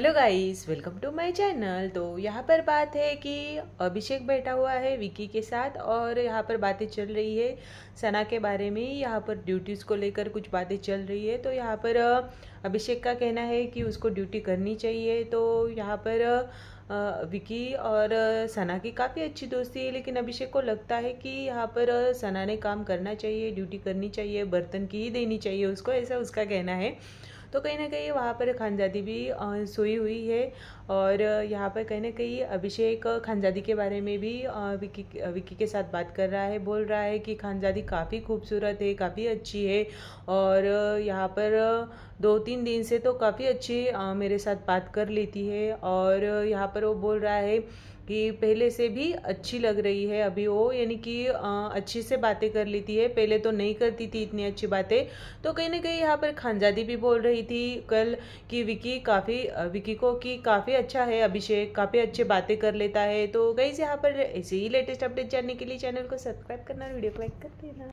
hello guys welcome to my channel तो यहाँ पर बात है कि अभिषेक बैठा हुआ है विकी के साथ और यहाँ पर बातें चल रही है सना के बारे में यहाँ पर ड्यूटीज़ को लेकर कुछ बातें चल रही है तो यहाँ पर अभिषेक का कहना है कि उसको ड्यूटी करनी चाहिए तो यहाँ पर विकी और सना की काफ़ी अच्छी दोस्ती है लेकिन अभिषेक को लगता है कि यहाँ पर सना ने काम करना चाहिए ड्यूटी करनी चाहिए बर्तन की ही देनी चाहिए उसको ऐसा उसका कहना है तो कहीं ना कहीं वहाँ पर खानजादी भी सोई हुई है और यहाँ पर कहीं ना कहीं अभिषेक खानजादी के बारे में भी विकी विकी के साथ बात कर रहा है बोल रहा है कि खानजादी काफ़ी खूबसूरत है काफ़ी अच्छी है और यहाँ पर दो तीन दिन से तो काफ़ी अच्छी मेरे साथ बात कर लेती है और यहाँ पर वो बोल रहा है कि पहले से भी अच्छी लग रही है अभी वो यानी कि अच्छे से बातें कर लेती है पहले तो नहीं करती थी इतनी अच्छी बातें तो कहीं ना कहीं यहाँ पर खानजादी भी बोल रही थी कल कि विकी काफ़ी विकी को कि काफ़ी अच्छा है अभिषेक काफ़ी अच्छे बातें कर लेता है तो गई यहाँ पर ऐसे ही लेटेस्ट अपडेट जानने के लिए चैनल को सब्सक्राइब करना वीडियो को लाइक कर देना